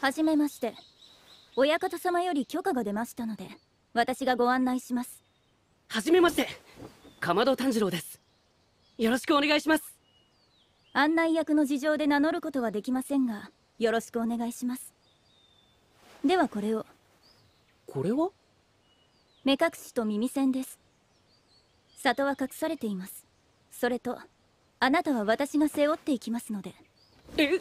はじめまして親方様より許可が出ましたので私がご案内しますはじめましてかまど炭治郎ですよろしくお願いします案内役の事情で名乗ることはできませんがよろしくお願いしますではこれをこれは目隠しと耳栓です里は隠されていますそれとあなたは私が背負っていきますのでえ